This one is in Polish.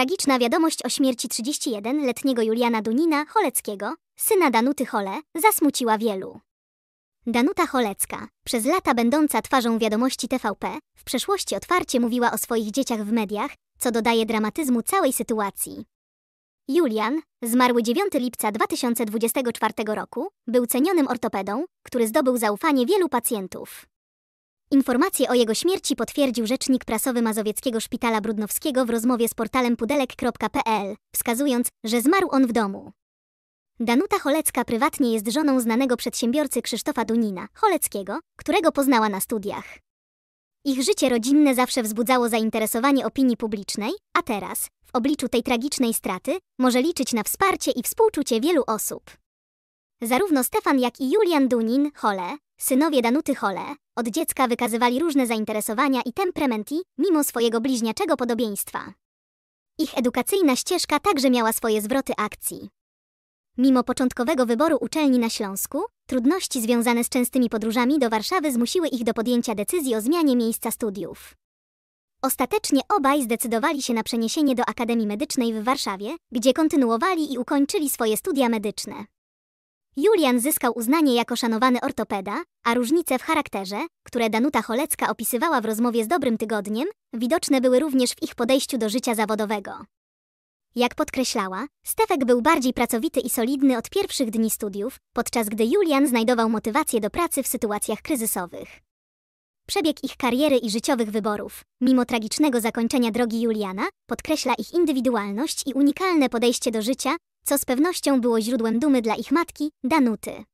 Tragiczna wiadomość o śmierci 31-letniego Juliana Dunina Choleckiego, syna Danuty Chole, zasmuciła wielu. Danuta Cholecka, przez lata będąca twarzą wiadomości TVP, w przeszłości otwarcie mówiła o swoich dzieciach w mediach, co dodaje dramatyzmu całej sytuacji. Julian, zmarły 9 lipca 2024 roku, był cenionym ortopedą, który zdobył zaufanie wielu pacjentów. Informacje o jego śmierci potwierdził rzecznik prasowy Mazowieckiego Szpitala Brudnowskiego w rozmowie z portalem pudelek.pl, wskazując, że zmarł on w domu. Danuta Holecka prywatnie jest żoną znanego przedsiębiorcy Krzysztofa Dunina, Holeckiego, którego poznała na studiach. Ich życie rodzinne zawsze wzbudzało zainteresowanie opinii publicznej, a teraz, w obliczu tej tragicznej straty, może liczyć na wsparcie i współczucie wielu osób. Zarówno Stefan, jak i Julian Dunin, Hole, Synowie Danuty Hole od dziecka wykazywali różne zainteresowania i temperamenty, mimo swojego bliźniaczego podobieństwa. Ich edukacyjna ścieżka także miała swoje zwroty akcji. Mimo początkowego wyboru uczelni na Śląsku, trudności związane z częstymi podróżami do Warszawy zmusiły ich do podjęcia decyzji o zmianie miejsca studiów. Ostatecznie obaj zdecydowali się na przeniesienie do Akademii Medycznej w Warszawie, gdzie kontynuowali i ukończyli swoje studia medyczne. Julian zyskał uznanie jako szanowany ortopeda, a różnice w charakterze, które Danuta Cholecka opisywała w rozmowie z Dobrym Tygodniem, widoczne były również w ich podejściu do życia zawodowego. Jak podkreślała, Stefek był bardziej pracowity i solidny od pierwszych dni studiów, podczas gdy Julian znajdował motywację do pracy w sytuacjach kryzysowych. Przebieg ich kariery i życiowych wyborów, mimo tragicznego zakończenia drogi Juliana, podkreśla ich indywidualność i unikalne podejście do życia, co z pewnością było źródłem dumy dla ich matki, Danuty.